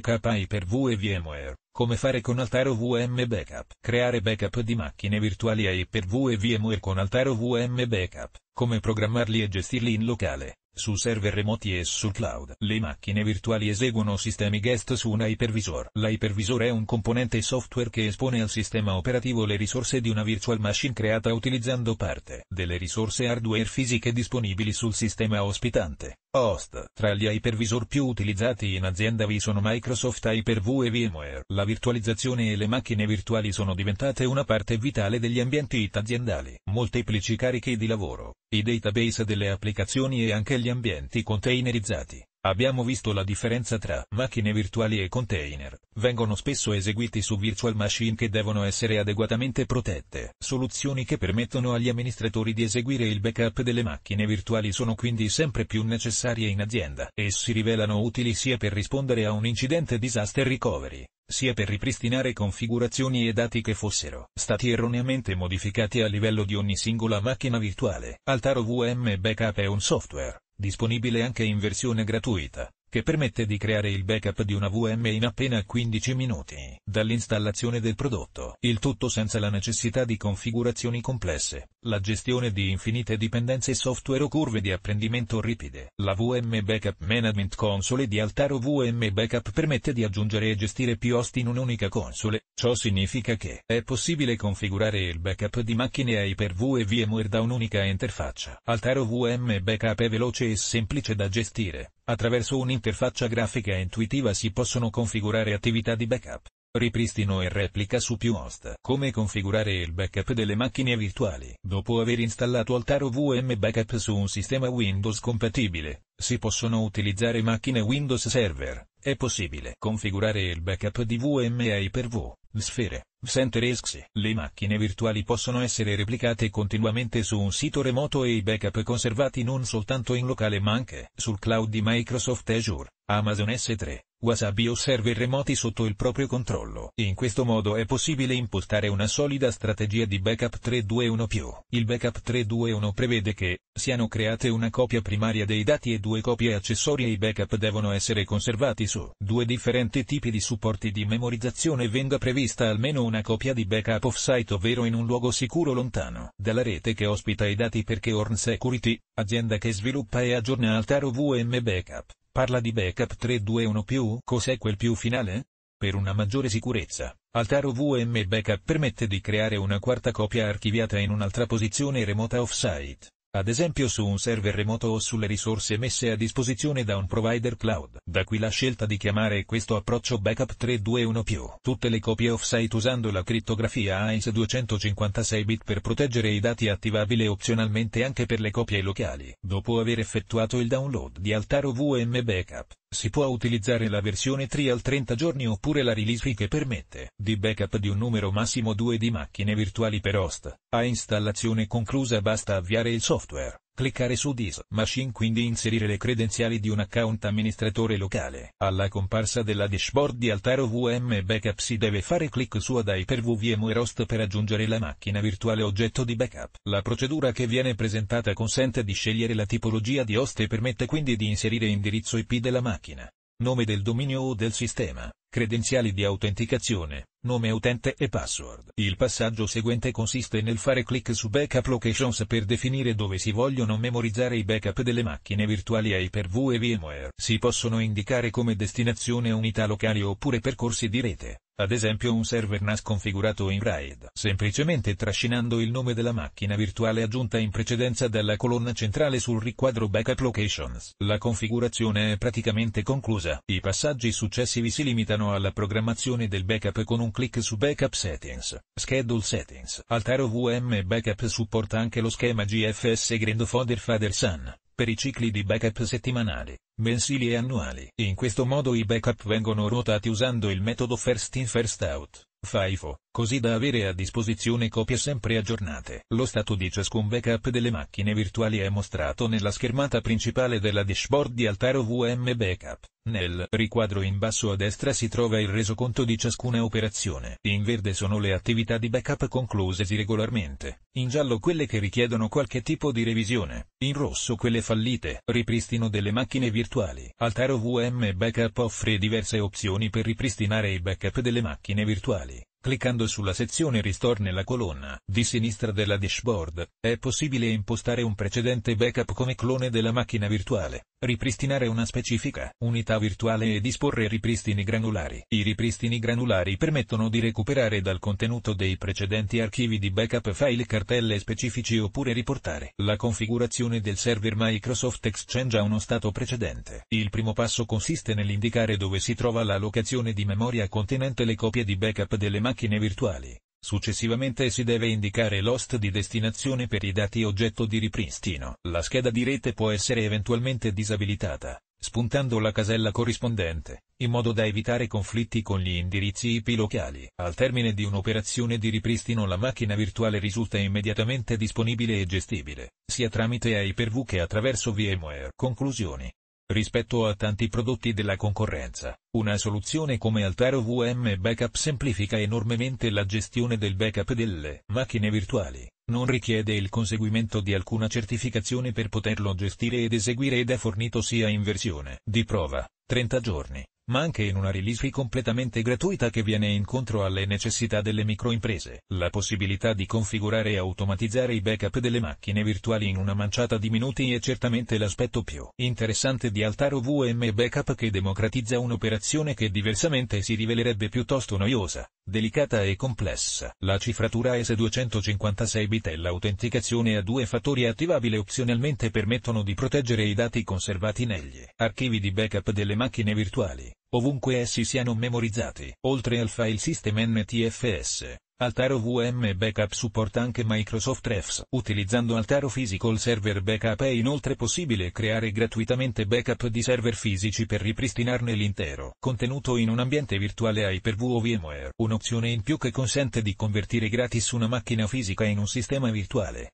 backup Hyper-V e VMware. Come fare con Altaro VM Backup? Creare backup di macchine virtuali Hyper-V e VMware con Altaro VM Backup. Come programmarli e gestirli in locale, su server remoti e sul cloud. Le macchine virtuali eseguono sistemi guest su un hypervisor. L'hypervisor è un componente software che espone al sistema operativo le risorse di una virtual machine creata utilizzando parte delle risorse hardware fisiche disponibili sul sistema ospitante. Host. Tra gli hypervisor più utilizzati in azienda vi sono Microsoft Hyper-V e VMware. La virtualizzazione e le macchine virtuali sono diventate una parte vitale degli ambienti IT aziendali. Molteplici carichi di lavoro, i database delle applicazioni e anche gli ambienti containerizzati Abbiamo visto la differenza tra macchine virtuali e container, vengono spesso eseguiti su virtual machine che devono essere adeguatamente protette. Soluzioni che permettono agli amministratori di eseguire il backup delle macchine virtuali sono quindi sempre più necessarie in azienda e si rivelano utili sia per rispondere a un incidente disaster recovery, sia per ripristinare configurazioni e dati che fossero stati erroneamente modificati a livello di ogni singola macchina virtuale. Altaro VM Backup è un software disponibile anche in versione gratuita che permette di creare il backup di una VM in appena 15 minuti dall'installazione del prodotto, il tutto senza la necessità di configurazioni complesse, la gestione di infinite dipendenze software o curve di apprendimento ripide. La VM Backup Management Console di Altaro VM Backup permette di aggiungere e gestire più host in un'unica console, ciò significa che è possibile configurare il backup di macchine Hyper-V e VMware da un'unica interfaccia. Altaro VM Backup è veloce e semplice da gestire Attraverso un'interfaccia grafica intuitiva si possono configurare attività di backup, ripristino e replica su più host. Come configurare il backup delle macchine virtuali? Dopo aver installato Altaro VM Backup su un sistema Windows compatibile, si possono utilizzare macchine Windows Server. È possibile configurare il backup di VM a Hyper-V, sfere, Sent Le macchine virtuali possono essere replicate continuamente su un sito remoto e i backup conservati non soltanto in locale ma anche sul cloud di Microsoft Azure, Amazon S3, Wasabi osserva i remoti sotto il proprio controllo. In questo modo è possibile impostare una solida strategia di backup 321 Il backup 321 prevede che, siano create una copia primaria dei dati e due copie accessorie e i backup devono essere conservati su due differenti tipi di supporti di memorizzazione venga prevista almeno una copia di backup offsite ovvero in un luogo sicuro lontano dalla rete che ospita i dati perché Orn Security, azienda che sviluppa e aggiorna Altaro VM Backup, Parla di backup 321 più? Cos'è quel più finale? Per una maggiore sicurezza, Altaro VM Backup permette di creare una quarta copia archiviata in un'altra posizione remota offsite ad esempio su un server remoto o sulle risorse messe a disposizione da un provider cloud. Da qui la scelta di chiamare questo approccio backup 321 più. Tutte le copie offsite usando la crittografia AES 256 bit per proteggere i dati attivabile opzionalmente anche per le copie locali. Dopo aver effettuato il download di Altaro VM Backup, si può utilizzare la versione 3 al 30 giorni oppure la release free che permette di backup di un numero massimo 2 di macchine virtuali per host. A installazione conclusa basta avviare il software. Cliccare su This Machine quindi inserire le credenziali di un account amministratore locale. Alla comparsa della dashboard di Altaro VM Backup si deve fare clic su Ad Hyper VM Rost per aggiungere la macchina virtuale oggetto di backup. La procedura che viene presentata consente di scegliere la tipologia di host e permette quindi di inserire indirizzo IP della macchina nome del dominio o del sistema, credenziali di autenticazione, nome utente e password. Il passaggio seguente consiste nel fare clic su Backup Locations per definire dove si vogliono memorizzare i backup delle macchine virtuali a Hyper-V e VMware. Si possono indicare come destinazione unità locali oppure percorsi di rete ad esempio un server NAS configurato in RAID, semplicemente trascinando il nome della macchina virtuale aggiunta in precedenza dalla colonna centrale sul riquadro Backup Locations. La configurazione è praticamente conclusa, i passaggi successivi si limitano alla programmazione del backup con un clic su Backup Settings, Schedule Settings. Altaro VM Backup supporta anche lo schema GFS Grandfather Father Father Son, per i cicli di backup settimanali, mensili e annuali. In questo modo i backup vengono ruotati usando il metodo first in first out, FIFO, così da avere a disposizione copie sempre aggiornate. Lo stato di ciascun backup delle macchine virtuali è mostrato nella schermata principale della dashboard di Altaro VM Backup. Nel riquadro in basso a destra si trova il resoconto di ciascuna operazione. In verde sono le attività di backup conclusesi regolarmente, in giallo quelle che richiedono qualche tipo di revisione, in rosso quelle fallite, ripristino delle macchine virtuali. Altaro VM Backup offre diverse opzioni per ripristinare i backup delle macchine virtuali. Cliccando sulla sezione Restore nella colonna di sinistra della dashboard, è possibile impostare un precedente backup come clone della macchina virtuale, ripristinare una specifica unità virtuale e disporre ripristini granulari. I ripristini granulari permettono di recuperare dal contenuto dei precedenti archivi di backup file cartelle specifici oppure riportare la configurazione del server Microsoft Exchange a uno stato precedente. Il primo passo consiste nell'indicare dove si trova la locazione di memoria contenente le copie di backup delle macchine macchine virtuali. Successivamente si deve indicare l'host di destinazione per i dati oggetto di ripristino. La scheda di rete può essere eventualmente disabilitata, spuntando la casella corrispondente, in modo da evitare conflitti con gli indirizzi IP locali. Al termine di un'operazione di ripristino la macchina virtuale risulta immediatamente disponibile e gestibile, sia tramite AIPRV che attraverso VMware. Conclusioni Rispetto a tanti prodotti della concorrenza, una soluzione come Altero VM Backup semplifica enormemente la gestione del backup delle macchine virtuali, non richiede il conseguimento di alcuna certificazione per poterlo gestire ed eseguire ed è fornito sia in versione di prova, 30 giorni, ma anche in una release completamente gratuita che viene incontro alle necessità delle microimprese. La possibilità di configurare e automatizzare i backup delle macchine virtuali in una manciata di minuti è certamente l'aspetto più interessante di Altaro VM Backup che democratizza un'operazione che diversamente si rivelerebbe piuttosto noiosa, Delicata e complessa, la cifratura S256 bit e l'autenticazione a due fattori attivabile opzionalmente permettono di proteggere i dati conservati negli archivi di backup delle macchine virtuali, ovunque essi siano memorizzati, oltre al file system NTFS, Altaro VM Backup supporta anche Microsoft Refs. Utilizzando Altaro Physical Server Backup è inoltre possibile creare gratuitamente backup di server fisici per ripristinarne l'intero contenuto in un ambiente virtuale Hyper-V o VMware, un'opzione in più che consente di convertire gratis una macchina fisica in un sistema virtuale.